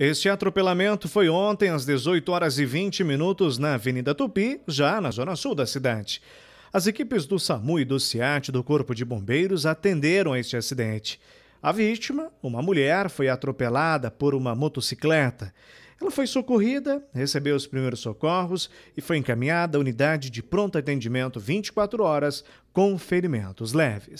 Este atropelamento foi ontem às 18 horas e 20 minutos na Avenida Tupi, já na zona sul da cidade. As equipes do SAMU e do SIAT do Corpo de Bombeiros atenderam a este acidente. A vítima, uma mulher, foi atropelada por uma motocicleta. Ela foi socorrida, recebeu os primeiros socorros e foi encaminhada à unidade de pronto atendimento 24 horas com ferimentos leves.